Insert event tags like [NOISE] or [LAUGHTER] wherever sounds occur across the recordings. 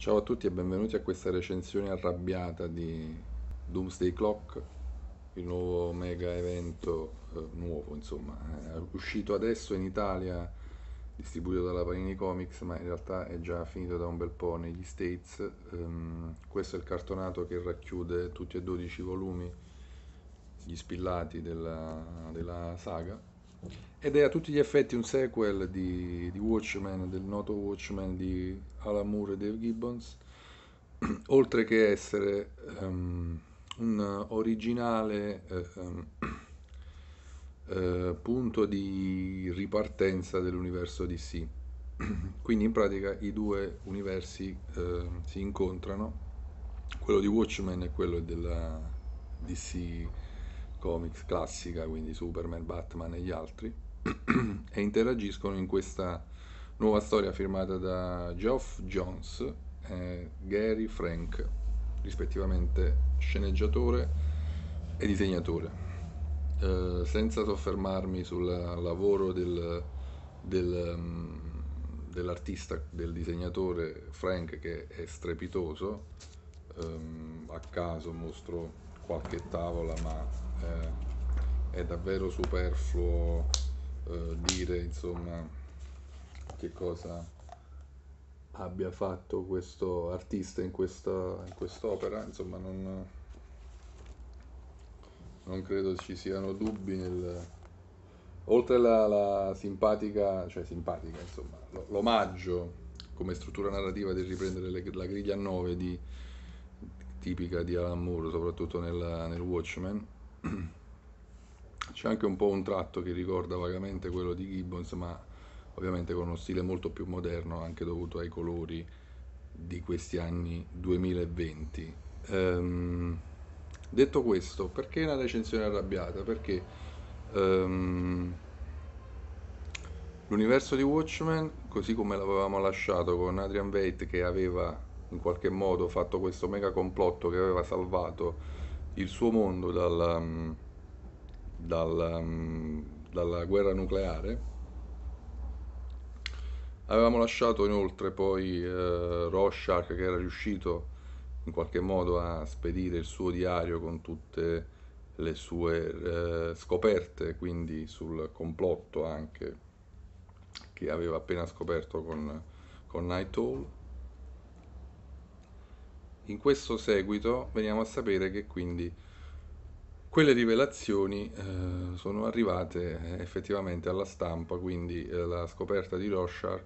Ciao a tutti e benvenuti a questa recensione arrabbiata di Doomsday Clock, il nuovo mega evento, eh, nuovo insomma, è eh, uscito adesso in Italia, distribuito dalla Panini Comics, ma in realtà è già finito da un bel po' negli States. Um, questo è il cartonato che racchiude tutti e 12 i volumi, gli spillati della, della saga ed è a tutti gli effetti un sequel di, di Watchmen, del noto Watchmen di Alan Moore e Dave Gibbons, [CLEARS THROAT] oltre che essere um, un originale um, uh, [CLEARS THROAT] punto di ripartenza dell'universo DC. [CLEARS THROAT] Quindi in pratica i due universi uh, si incontrano, quello di Watchmen e quello della DC comics classica, quindi Superman, Batman e gli altri, [CLEARS THROAT] e interagiscono in questa nuova storia firmata da Geoff Jones e Gary Frank, rispettivamente sceneggiatore e disegnatore. Eh, senza soffermarmi sul lavoro del, del, mm, dell'artista, del disegnatore Frank che è strepitoso, ehm, a caso mostro qualche tavola, ma eh, è davvero superfluo eh, dire insomma che cosa abbia fatto questo artista in, questa, in quest'opera, insomma non, non credo ci siano dubbi nel, oltre alla simpatica, cioè simpatica insomma, l'omaggio come struttura narrativa di riprendere le, la griglia a 9 di tipica di Alan Moore, soprattutto nella, nel Watchmen. [CLEARS THROAT] C'è anche un po' un tratto che ricorda vagamente quello di Gibbons, ma ovviamente con uno stile molto più moderno, anche dovuto ai colori di questi anni 2020. Um, ehm, detto questo, perché una recensione arrabbiata? Perché um, l'universo di Watchmen, così come l'avevamo lasciato con Adrian Veidt che aveva in qualche modo fatto questo mega complotto che aveva salvato il suo mondo dalla, mm, dalla, mm, dalla guerra nucleare. Avevamo lasciato inoltre poi eh, Rorschach che era riuscito in qualche modo a spedire il suo diario con tutte le sue eh, scoperte, quindi sul complotto anche che aveva appena scoperto con, con Night Owl in questo seguito veniamo a sapere che quindi quelle rivelazioni eh, sono arrivate eh, effettivamente alla stampa, quindi eh, la scoperta di Rorschach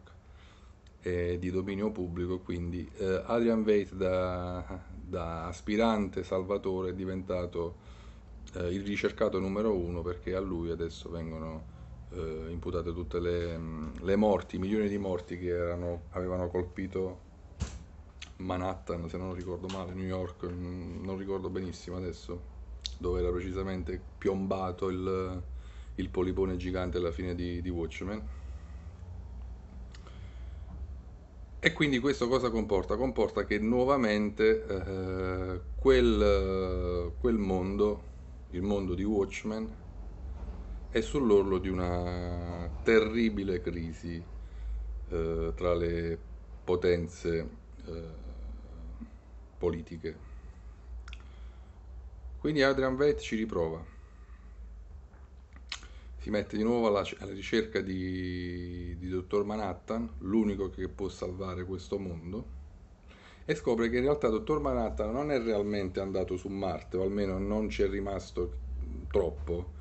è di dominio pubblico, quindi eh, Adrian Veit da, da, aspirante salvatore è diventato eh, il ricercato numero uno perché a lui adesso vengono eh, imputate tutte le, le, morti, milioni di morti che erano, avevano colpito Manhattan, se non ricordo male, New York, mm, non ricordo benissimo adesso, dove era precisamente piombato il, il polipone gigante alla fine di, di Watchmen. E quindi questo cosa comporta? Comporta che nuovamente eh, quel, quel mondo, il mondo di Watchmen, è sull'orlo di una terribile crisi eh, tra le potenze eh, politiche. Quindi Adrian Vett ci riprova, si mette di nuovo alla, alla ricerca di, di Dottor Manhattan, l'unico che può salvare questo mondo, e scopre che in realtà Dottor Manhattan non è realmente andato su Marte, o almeno non ci è rimasto troppo,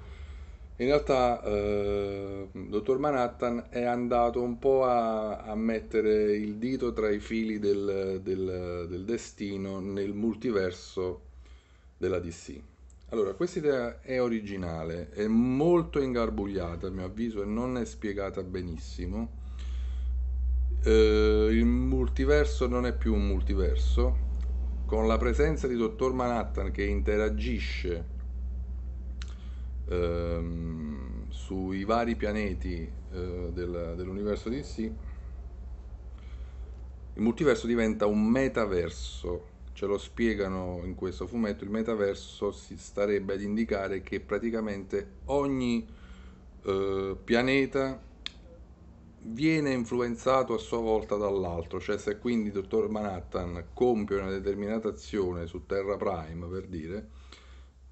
in realtà eh, Dottor Manhattan è andato un po' a, a mettere il dito tra i fili del, del, del destino nel multiverso della DC. Allora, questa idea è originale, è molto ingarbugliata a mio avviso e non è spiegata benissimo. Eh, il multiverso non è più un multiverso, con la presenza di Dottor Manhattan che interagisce ehm, sui vari pianeti eh, del, dell'universo DC, il multiverso diventa un metaverso. Ce lo spiegano in questo fumetto, il metaverso si starebbe ad indicare che praticamente ogni eh, pianeta viene influenzato a sua volta dall'altro, cioè se quindi il dottor Manhattan compie una determinata azione su Terra Prime, per dire,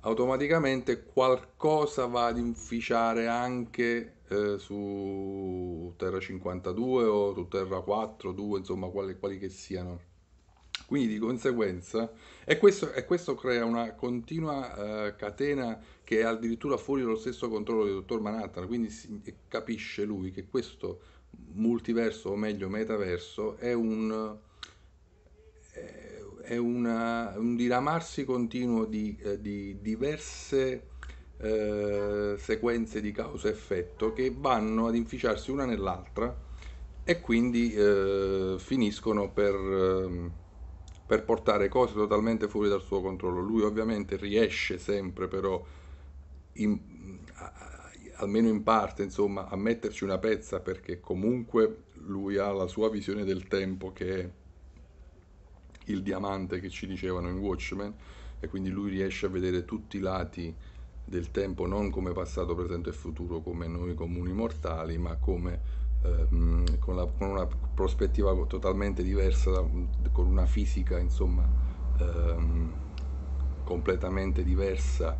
automaticamente qualcosa va ad inficiare anche eh, su Terra 52 o su Terra 4, 2, insomma quali, quali che siano. Quindi di conseguenza, e questo, e questo crea una continua eh, catena che è addirittura fuori dallo stesso controllo del dottor Manhattan, quindi si, capisce lui che questo multiverso, o meglio metaverso, è un è una, eh, un diramarsi continuo di, eh, di diverse eh, sequenze di causa-effetto che vanno ad inficiarsi una nell'altra e quindi eh, finiscono per, ehm, per, portare cose totalmente fuori dal suo controllo. Lui ovviamente riesce sempre però, in, almeno in parte, insomma, a metterci una pezza perché comunque lui ha la sua visione del tempo che è il diamante che ci dicevano in Watchmen e quindi lui riesce a vedere tutti i lati del tempo non come passato, presente e futuro come noi comuni mortali, ma come eh, con, la, con, una prospettiva totalmente diversa, con una fisica insomma ehm, completamente diversa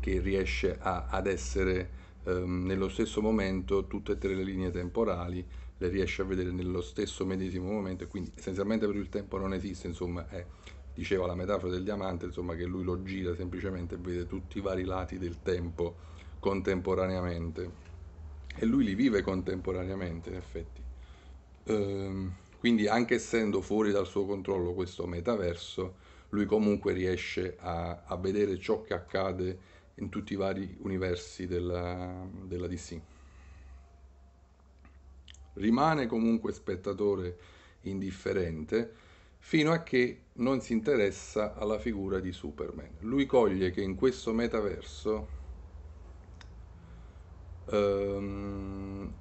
che riesce a, ad essere ehm, nello stesso momento tutte e tre le linee temporali le riesce a vedere nello stesso medesimo momento, e quindi essenzialmente per lui il tempo non esiste, insomma è, diceva la metafora del diamante, insomma che lui lo gira semplicemente e vede tutti i vari lati del tempo contemporaneamente e lui li vive contemporaneamente in effetti. Ehm, quindi anche essendo fuori dal suo controllo questo metaverso, lui comunque riesce a, a vedere ciò che accade in tutti i vari universi della, della DC rimane comunque spettatore indifferente fino a che non si interessa alla figura di Superman. Lui coglie che in questo metaverso ehm,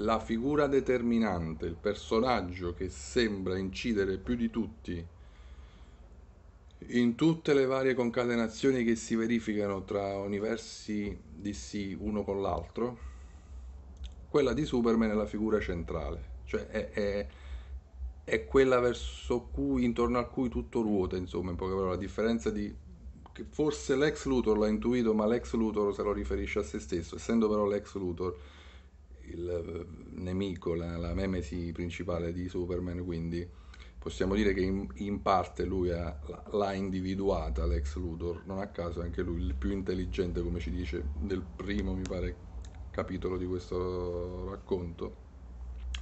la figura determinante, il personaggio che sembra incidere più di tutti in tutte le varie concatenazioni che si verificano tra universi di sì uno con l'altro, quella di Superman è la figura centrale, cioè è, è, è quella cui, intorno a cui tutto ruota, insomma, in poche parole, a differenza di forse l'ex Luthor l'ha intuito, ma l'ex Luthor se lo riferisce a se stesso, essendo però l'ex Luthor il eh, nemico, la, la memesi principale di Superman, quindi possiamo dire che in, in parte lui ha, l'ha individuata l'ex Luthor, non a caso è anche lui il più intelligente, come ci dice, del primo mi pare capitolo di questo racconto,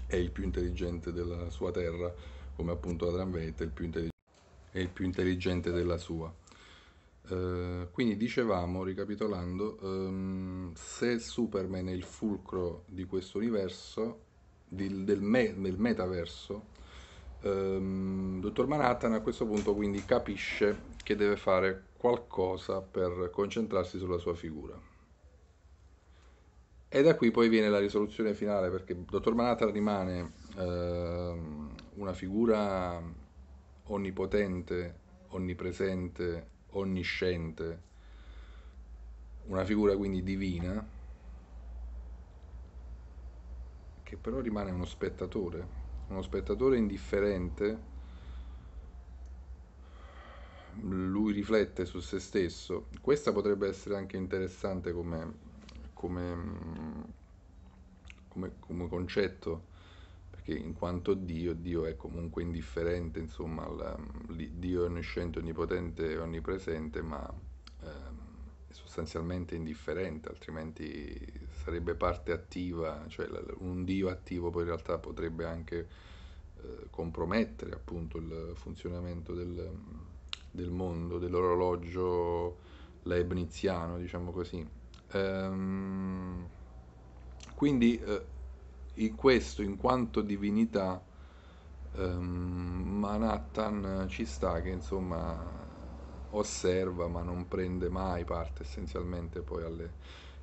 è il più intelligente della sua terra, come appunto Adam Veit è, è il più intelligente della sua. Uh, quindi dicevamo, ricapitolando, um, se Superman è il fulcro di questo universo, di, del, me, del, metaverso, um, Dottor Manhattan a questo punto quindi capisce che deve fare qualcosa per concentrarsi sulla sua figura. E da qui poi viene la risoluzione finale, perché Dottor Manhattan rimane eh, una figura onnipotente, onnipresente, onnisciente, una figura quindi divina, che però rimane uno spettatore, uno spettatore indifferente. Lui riflette su se stesso. Questa potrebbe essere anche interessante come come, mm, come, come concetto, perché in quanto Dio, Dio è comunque indifferente, insomma, la, mm, Dio è onnisciente, onnipotente e onnipresente, ma eh, è sostanzialmente indifferente, altrimenti sarebbe parte attiva, cioè un Dio attivo poi in realtà potrebbe anche eh, compromettere appunto il funzionamento del, del mondo, dell'orologio leibniziano, diciamo così. Ehm, quindi eh, in questo, in quanto divinità, ehm, Manhattan eh, ci sta che insomma osserva ma non prende mai parte essenzialmente poi alle...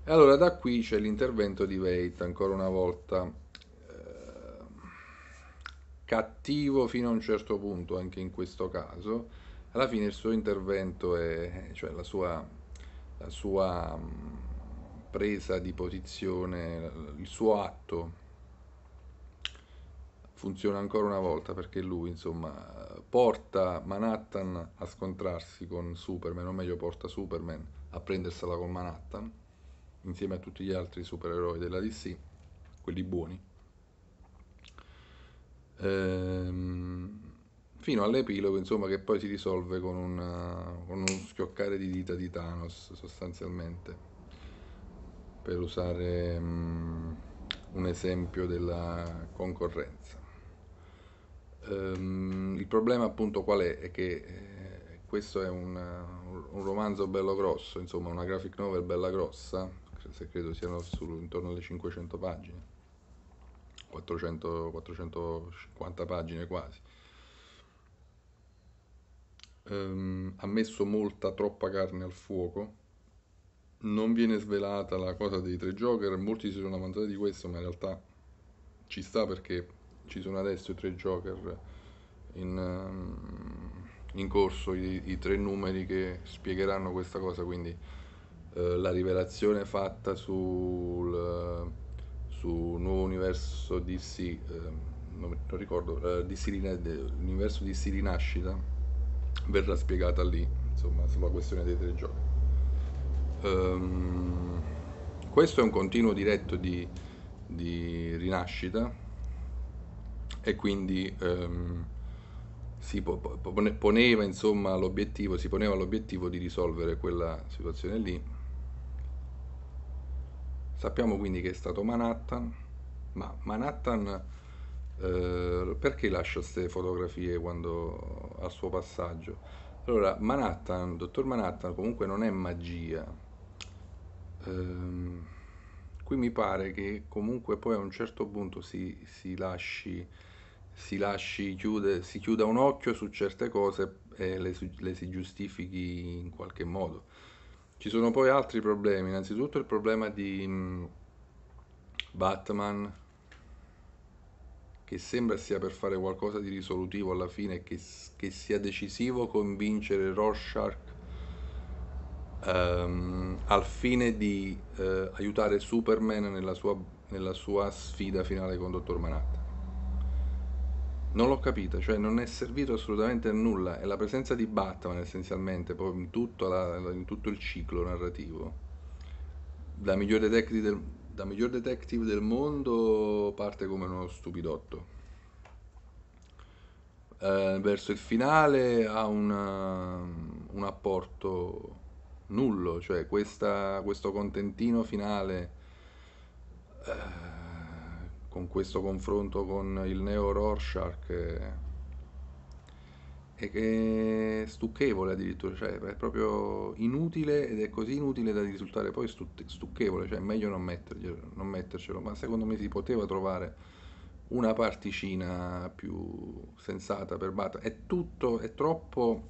E allora da qui c'è l'intervento di Veit, ancora una volta ehm, cattivo fino a un certo punto anche in questo caso, alla fine il suo intervento è, cioè la sua, la sua mm, presa di posizione, il suo atto funziona ancora una volta perché lui insomma porta Manhattan a scontrarsi con Superman, o meglio porta Superman a prendersela con Manhattan insieme a tutti gli altri supereroi della DC, quelli buoni. Ehm, fino all'epilogo insomma che poi si risolve con, una, con uno schioccare di dita di Thanos sostanzialmente per usare um, un esempio della concorrenza. Um, il problema appunto qual è? È che eh, questo è una, un romanzo bello grosso, insomma una graphic novel bella grossa, se credo siano su, intorno alle 500 pagine, 400, 450 pagine quasi. Um, ha messo molta, troppa carne al fuoco non viene svelata la cosa dei tre Joker, molti si sono lamentati di questo, ma in realtà ci sta perché ci sono adesso i tre Joker in, ehm, in corso, i, i, tre numeri che spiegheranno questa cosa, quindi eh, la rivelazione fatta sul, sul nuovo universo DC, eh, non, non ricordo, eh, DC, eh, DC Rinascita, verrà spiegata lì, insomma, sulla questione dei tre Joker. Um, questo è un continuo diretto di, di rinascita e quindi um, si poneva insomma l'obiettivo, si poneva l'obiettivo di risolvere quella situazione lì. Sappiamo quindi che è stato Manhattan, ma Manhattan eh, perché lascia queste fotografie quando, al suo passaggio? Allora, Manhattan, dottor Manhattan comunque non è magia, ehm, qui mi pare che comunque poi a un certo punto si, si lasci, si, lasci chiude, si chiuda un occhio su certe cose e le, le si giustifichi in qualche modo. Ci sono poi altri problemi, innanzitutto il problema di mh, mm, Batman che sembra sia per fare qualcosa di risolutivo alla fine, che, che sia decisivo convincere Rorschach um, al fine di uh, aiutare Superman nella sua, nella sua, sfida finale con Dottor Manhattan. Non l'ho capito, cioè non è servito assolutamente a nulla, è la presenza di Batman essenzialmente, poi in, in, tutto il ciclo narrativo. Da miglior detective del, da miglior detective del mondo parte come uno stupidotto. Uh, verso il finale ha una, un apporto nullo, cioè questa, questo contentino finale eh, con questo confronto con il neo Rorschach eh, è, è stucchevole addirittura, cioè è proprio inutile ed è così inutile da risultare poi stucchevole, cioè è meglio non, non mettercelo, ma secondo me si poteva trovare una particina più sensata per Bata. È tutto, è troppo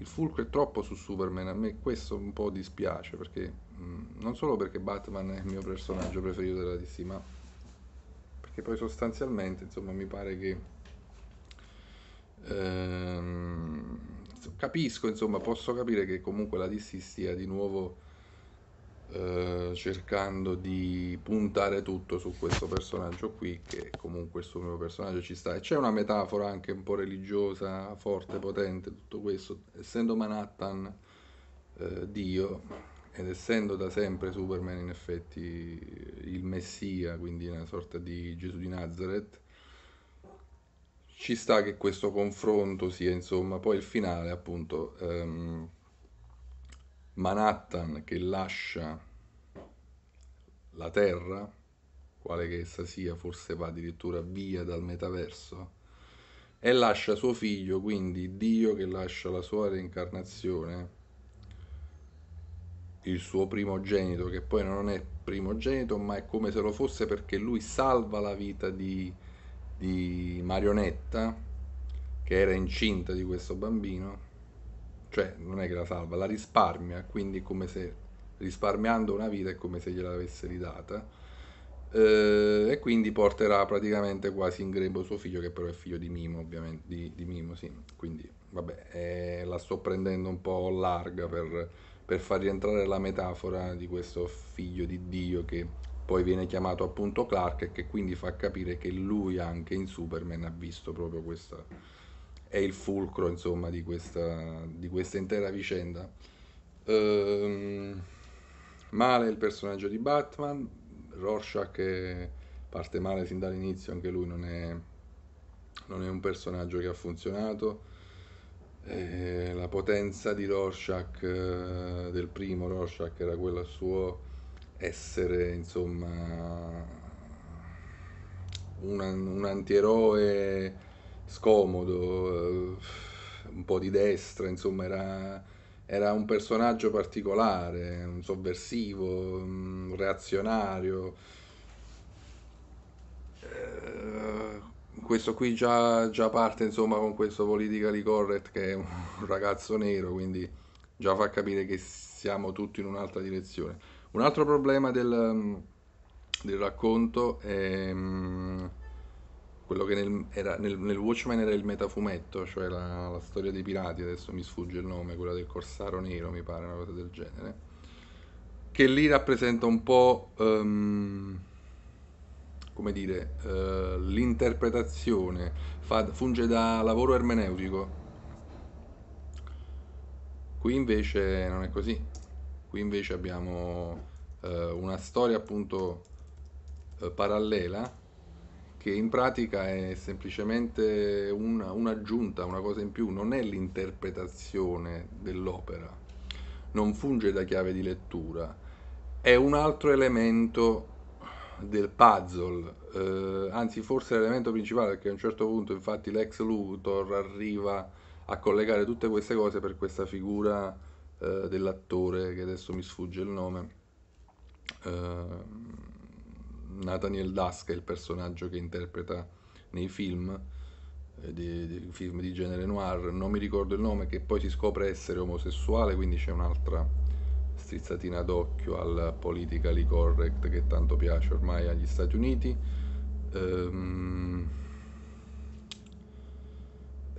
il fulcro è troppo su Superman, a me questo un po' dispiace perché mh, mm, non solo perché Batman è il mio personaggio preferito della DC, ma perché poi sostanzialmente, insomma, mi pare che ehm, capisco, insomma, posso capire che comunque la DC stia di nuovo eh, cercando di puntare tutto su questo personaggio qui che comunque il suo mio personaggio ci sta e c'è una metafora anche un po' religiosa forte, potente, tutto questo essendo Manhattan eh, Dio ed essendo da sempre Superman in effetti il messia quindi una sorta di Gesù di Nazareth ci sta che questo confronto sia insomma poi il finale appunto ehm, Manhattan che lascia la Terra, quale che essa sia, forse va addirittura via dal metaverso, e lascia suo figlio, quindi Dio che lascia la sua reincarnazione, il suo primogenito, che poi non è primogenito, ma è come se lo fosse perché lui salva la vita di, di Marionetta, che era incinta di questo bambino cioè non è che la salva, la risparmia, quindi come se risparmiando una vita è come se gliela avesse ridata eh, e quindi porterà praticamente quasi in grembo suo figlio che però è figlio di Mimo ovviamente, di, di Mimo sì, quindi vabbè eh, la sto prendendo un po' larga per, per far rientrare la metafora di questo figlio di Dio che poi viene chiamato appunto Clark e che quindi fa capire che lui anche in Superman ha visto proprio questa è il fulcro insomma, di, questa, di questa intera vicenda. Ehm, male il personaggio di Batman, Rorschach che parte male sin dall'inizio, anche lui non è, non è un personaggio che ha funzionato. E la potenza di Rorschach, eh, del primo Rorschach, era quella suo essere insomma un, un antieroe scomodo, eh, un po' di destra, insomma era, era un personaggio particolare, un sovversivo, un reazionario. Eh, questo qui già, già parte insomma con questo politically correct che è un [LAUGHS] ragazzo nero, quindi già fa capire che siamo tutti in un'altra direzione. Un altro problema del, del racconto è mm, quello che nel, era, nel, nel, Watchmen era il metafumetto, cioè la, la, storia dei pirati, adesso mi sfugge il nome, quella del Corsaro Nero mi pare, una cosa del genere, che lì rappresenta un po', um, come dire, uh, l'interpretazione, fa, funge da lavoro ermeneutico. Qui invece non è così, qui invece abbiamo uh, una storia appunto uh, parallela che in pratica è semplicemente una, un'aggiunta, una cosa in più, non è l'interpretazione dell'opera, non funge da chiave di lettura, è un altro elemento del puzzle, eh, anzi forse l'elemento principale perché a un certo punto infatti l'ex Luthor arriva a collegare tutte queste cose per questa figura eh, dell'attore che adesso mi sfugge il nome. Eh, Nathaniel Dusk è il personaggio che interpreta nei film, eh, di, di, film di genere noir, non mi ricordo il nome, che poi si scopre essere omosessuale, quindi c'è un'altra strizzatina d'occhio al politically correct che tanto piace ormai agli Stati Uniti. Ehm,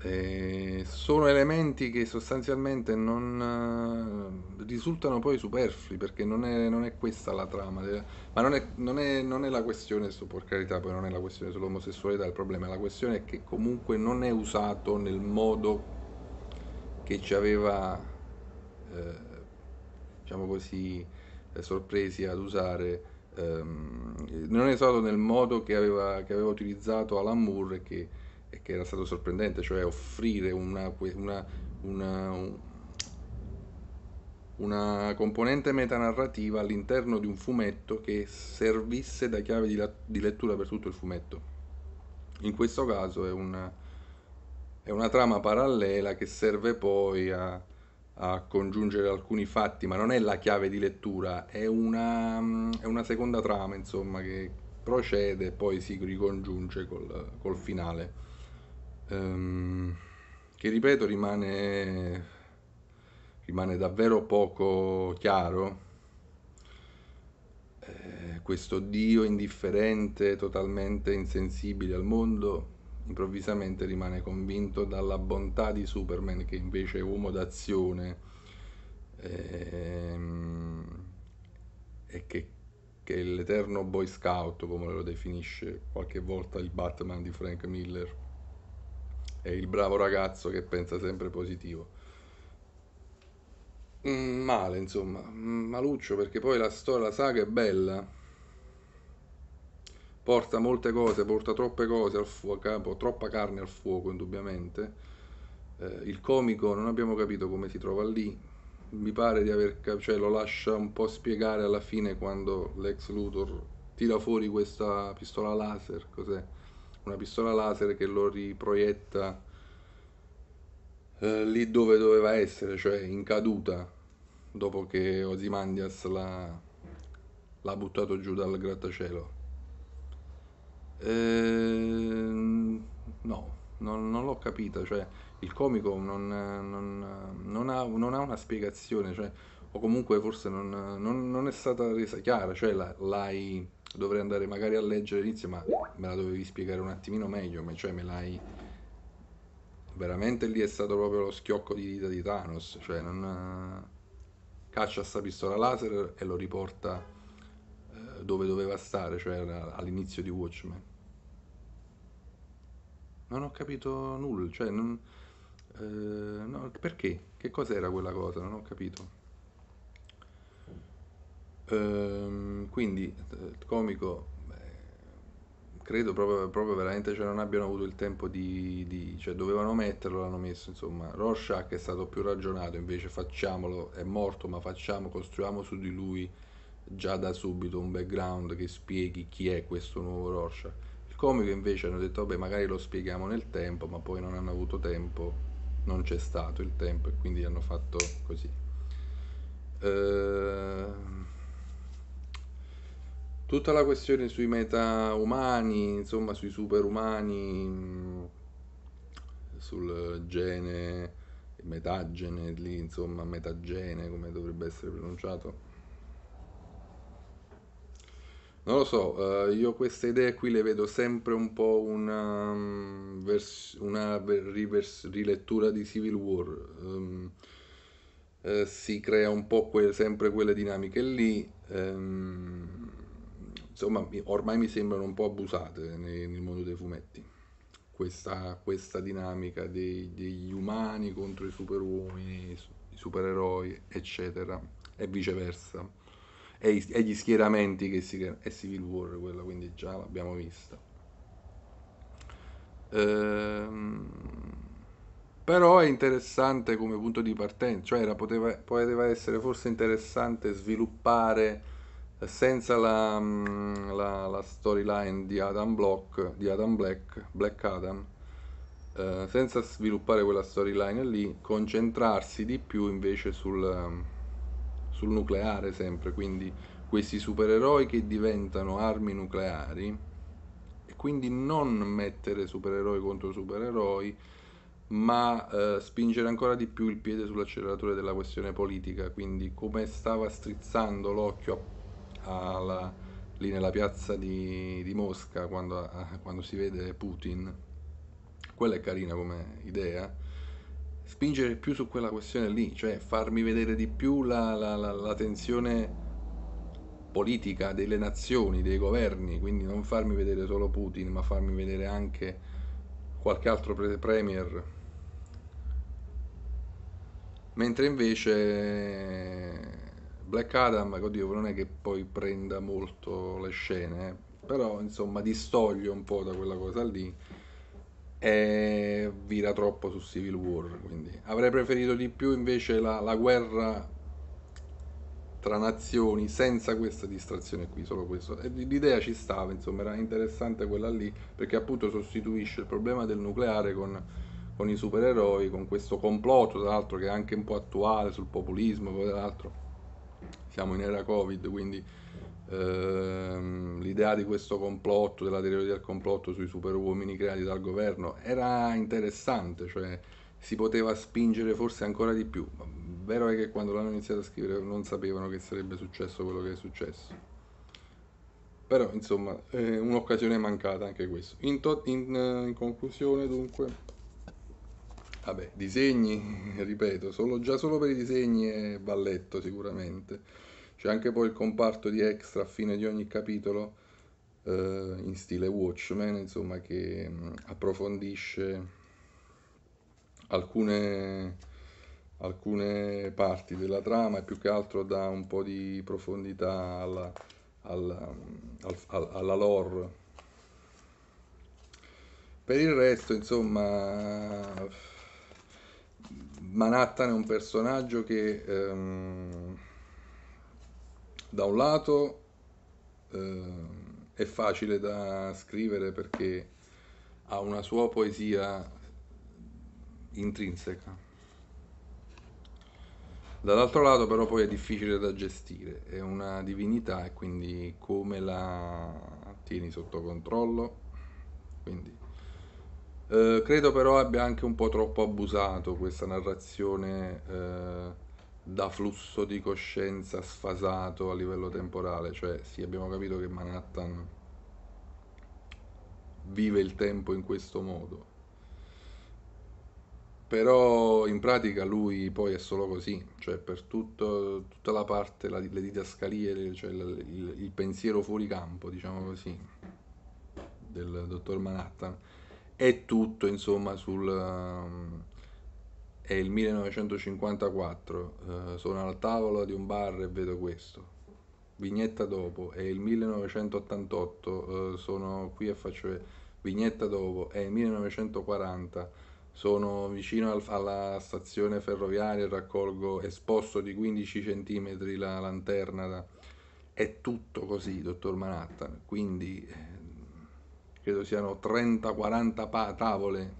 eh, sono elementi che sostanzialmente non eh, risultano poi superflui perché non è, non è questa la trama de, eh, ma non è, non, è, non è, la questione su, per carità poi non è la questione sull'omosessualità il problema la questione è che comunque non è usato nel modo che ci aveva eh, diciamo così eh, sorpresi ad usare ehm, non è usato nel modo che aveva, che aveva utilizzato Alan Moore che e che era stato sorprendente, cioè offrire una, una, una, una componente metanarrativa all'interno di un fumetto che servisse da chiave di, di, lettura per tutto il fumetto. In questo caso è una, è una trama parallela che serve poi a, a congiungere alcuni fatti, ma non è la chiave di lettura, è una, è una seconda trama, insomma, che procede e poi si ricongiunge col, col finale ehm, che ripeto rimane, rimane davvero poco chiaro eh, questo Dio indifferente, totalmente insensibile al mondo, improvvisamente rimane convinto dalla bontà di Superman, che invece è uomo d'azione ehm, e che, che, è l'eterno Boy Scout, come lo definisce qualche volta il Batman di Frank Miller è il bravo ragazzo che pensa sempre positivo. Mm, male, insomma, mm, maluccio perché poi la storia, la saga è bella, porta molte cose, porta troppe cose al fuoco, troppa carne al fuoco indubbiamente. Eh, il comico non abbiamo capito come si trova lì, mi pare di aver capito, cioè lo lascia un po' spiegare alla fine quando l'ex Luthor tira fuori questa pistola laser, cos'è? una pistola laser che lo riproietta eh, lì dove doveva essere, cioè in caduta, dopo che Ozymandias l'ha, l'ha buttato giù dal grattacielo. Ehm, no, non, non, l'ho capita, cioè il comico non, non, non ha, ha, una spiegazione, cioè, o comunque forse non, è stata resa chiara, cioè la, l'hai dovrei andare magari a leggere l'inizio, ma me la dovevi spiegare un attimino meglio, cioè me l'hai... Veramente lì è stato proprio lo schiocco di dita di Thanos, cioè non... Caccia sta pistola laser e lo riporta eh, dove doveva stare, cioè all'inizio di Watchmen. Non ho capito nulla, cioè non... Eh, no, perché? Che cos'era quella cosa? Non ho capito. Ehm, quindi eh, il comico beh, credo proprio, proprio veramente cioè non abbiano avuto il tempo di, di cioè dovevano metterlo l'hanno messo insomma Rorschach è stato più ragionato invece facciamolo è morto ma facciamo costruiamo su di lui già da subito un background che spieghi chi è questo nuovo Rorschach il comico invece hanno detto vabbè magari lo spieghiamo nel tempo ma poi non hanno avuto tempo non c'è stato il tempo e quindi hanno fatto così ehm Tutta la questione sui meta-umani, insomma sui superumani, mm, sul gene, metagene lì, insomma metagene come dovrebbe essere pronunciato. Non lo so, eh, io queste idee qui le vedo sempre un po' una, mm, una rivers- rilettura di Civil War. Ehm, eh, si crea un po' sempre quelle dinamiche lì ehm, insomma ormai mi sembrano un po' abusate nel, nel mondo dei fumetti. Questa, questa dinamica dei, degli umani contro i superuomini, i supereroi, eccetera, e viceversa. E, e gli schieramenti che si creano. È Civil War quella, quindi già l'abbiamo vista. Ehm però è interessante come punto di partenza, cioè era, poteva, poteva, essere forse interessante sviluppare senza la, mm, la, la storyline di Adam Block, di Adam Black, Black Adam, eh, senza sviluppare quella storyline lì, concentrarsi di più invece sul, mm, sul nucleare sempre, quindi questi supereroi che diventano armi nucleari e quindi non mettere supereroi contro supereroi, ma eh, spingere ancora di più il piede sull'acceleratore della questione politica, quindi come stava strizzando l'occhio a alla, lì nella piazza di, di Mosca quando, eh, quando, si vede Putin, quella è carina come idea, spingere più su quella questione lì, cioè farmi vedere di più la, la, la tensione politica delle nazioni, dei governi, quindi non farmi vedere solo Putin, ma farmi vedere anche qualche altro premier. Mentre invece Black Adam, oddio, non è che poi prenda molto le scene, eh. però insomma distoglie un po' da quella cosa lì e vira troppo su Civil War, quindi avrei preferito di più invece la, la guerra tra nazioni senza questa distrazione qui, solo questo. E l'idea ci stava, insomma, era interessante quella lì, perché appunto sostituisce il problema del nucleare con, con i supereroi, con questo complotto, tra l'altro, che è anche un po' attuale sul populismo, tra l'altro siamo in era Covid, quindi ehm, l'idea di questo complotto, della teoria del complotto sui superuomini creati dal governo era interessante, cioè si poteva spingere forse ancora di più. Ma vero è che quando l'hanno iniziato a scrivere non sapevano che sarebbe successo quello che è successo. Però insomma è un'occasione mancata anche questo. in, in, eh, in conclusione dunque... Vabbè, disegni, [LAUGHS] ripeto, solo, già solo per i disegni è balletto sicuramente. C'è anche poi il comparto di extra a fine di ogni capitolo eh, in stile Watchmen, insomma, che mm, approfondisce alcune, alcune parti della trama e più che altro dà un po' di profondità alla, alla, mm, al, alla lore. Per il resto, insomma Manhattan è un personaggio che ehm, da un lato ehm, è facile da scrivere perché ha una sua poesia intrinseca, dall'altro lato però poi è difficile da gestire, è una divinità e quindi come la tieni sotto controllo? Quindi eh, credo però abbia anche un po' troppo abusato questa narrazione eh, da flusso di coscienza sfasato a livello temporale, cioè sì abbiamo capito che Manhattan vive il tempo in questo modo, però in pratica lui poi è solo così, cioè per tutto, tutta la parte, la, le didascalie, cioè la, il, il pensiero fuori campo, diciamo così, del dottor Manhattan è tutto insomma sul um, è il 1954 eh, sono al tavolo di un bar e vedo questo vignetta dopo è il 1988 eh, sono qui e faccio vignetta dopo è il 1940 sono vicino al, alla stazione ferroviaria raccolgo esposto di 15 cm la lanterna da, è tutto così dottor Manhattan quindi eh, credo siano 30-40 tavole,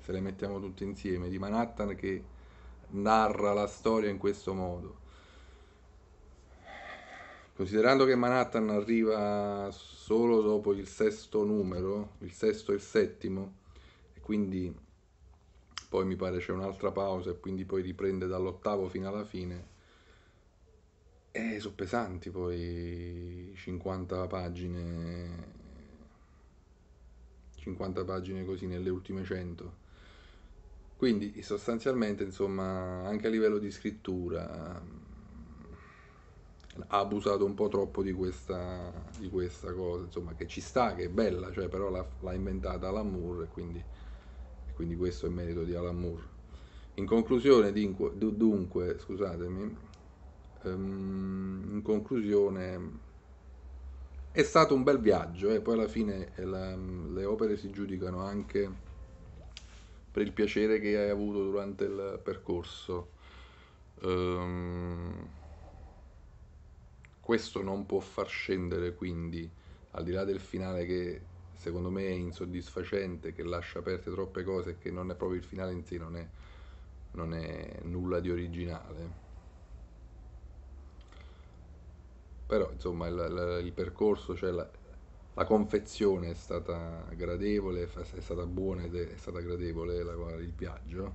se le mettiamo tutte insieme, di Manhattan che narra la storia in questo modo. Considerando che Manhattan arriva solo dopo il sesto numero, il sesto e il settimo, e quindi poi mi pare c'è un'altra pausa e quindi poi riprende dall'ottavo fino alla fine, eh, sono pesanti poi 50 pagine 50 pagine così nelle ultime 100. Quindi sostanzialmente, insomma, anche a livello di scrittura mm, ha abusato un po' troppo di questa, di questa cosa, insomma, che ci sta, che è bella, cioè, però l'ha, l'ha inventata Alan Moore e quindi, quindi, questo è merito di Alan Moore. In conclusione, dunque, dunque scusatemi, um, in conclusione è stato un bel viaggio e eh? poi alla fine eh, la, mm, le opere si giudicano anche per il piacere che hai avuto durante il percorso. Um, questo non può far scendere quindi, al di là del finale che secondo me è insoddisfacente, che lascia aperte troppe cose e che non è proprio il finale in sé, non è, non è nulla di originale però insomma il, il, il percorso, cioè la, la, confezione è stata gradevole, è stata buona ed è, stata gradevole la, il viaggio,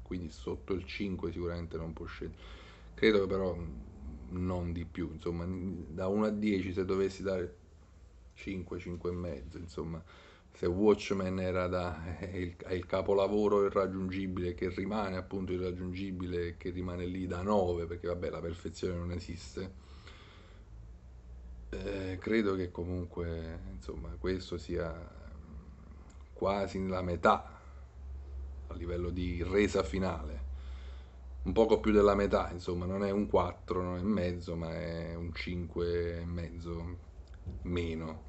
quindi sotto il 5 sicuramente non può scendere, credo che però mm, non di più, insomma da 1 a 10 se dovessi dare 5, 5 e mezzo, insomma se Watchmen era da, è, il, è il capolavoro irraggiungibile che rimane appunto irraggiungibile che rimane lì da 9 perché vabbè la perfezione non esiste eh, credo che comunque insomma, questo sia quasi la metà a livello di resa finale, un poco più della metà, insomma non è un 4, non è mezzo, ma è un 5 e mezzo meno.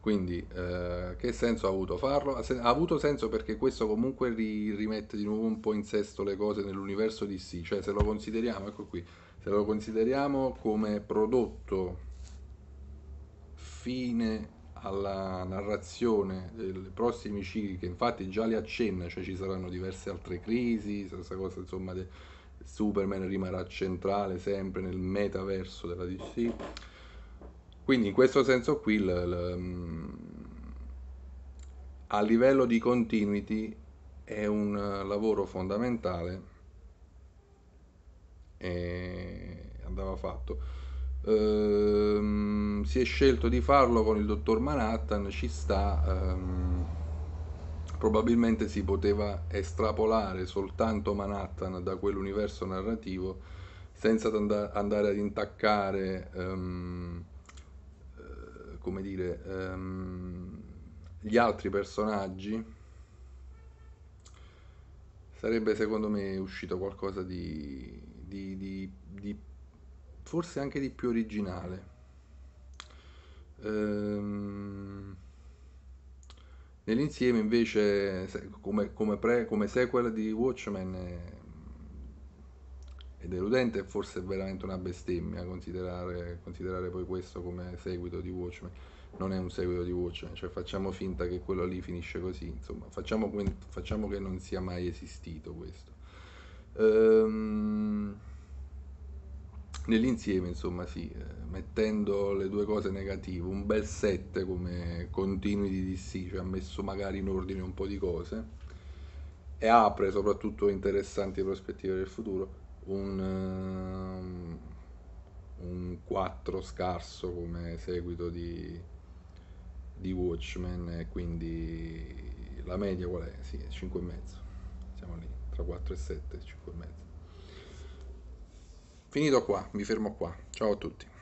Quindi eh, che senso ha avuto farlo? Ha, sen- ha avuto senso perché questo comunque ri- rimette di nuovo un po' in sesto le cose nell'universo di sì, cioè se lo consideriamo, ecco qui, se lo consideriamo come prodotto fine alla narrazione dei prossimi cicli, che infatti già li accenna, cioè ci saranno diverse altre crisi, stessa cosa insomma de, Superman rimarrà centrale sempre nel metaverso della DC. Quindi in questo senso qui l, l, mm, a livello di continuity è un lavoro fondamentale e andava fatto. Ehm, si è scelto di farlo con il dottor Manhattan, ci sta, ehm, probabilmente si poteva estrapolare soltanto Manhattan da quell'universo narrativo senza andare ad intaccare, ehm, eh, come dire, ehm, gli altri personaggi sarebbe secondo me uscito qualcosa di di, di, di forse anche di più originale. Ehm, nell'insieme invece come, come, pre, come sequel di Watchmen è, eh, è deludente e forse è veramente una bestemmia considerare, considerare, poi questo come seguito di Watchmen. Non è un seguito di Watchmen, cioè facciamo finta che quello lì finisce così, insomma facciamo, facciamo che non sia mai esistito questo. Ehm, nell'insieme, insomma, sì, eh, mettendo le due cose negative, un bel 7 come continui di DC, cioè ha messo magari in ordine un po' di cose e apre soprattutto interessanti prospettive del futuro. Un, um, un 4 scarso come seguito di, di Watchmen, quindi la media qual è? Sì, è 5,5. Siamo lì tra 4 e 7, 5 e mezzo. Finito qua, mi fermo qua. Ciao a tutti.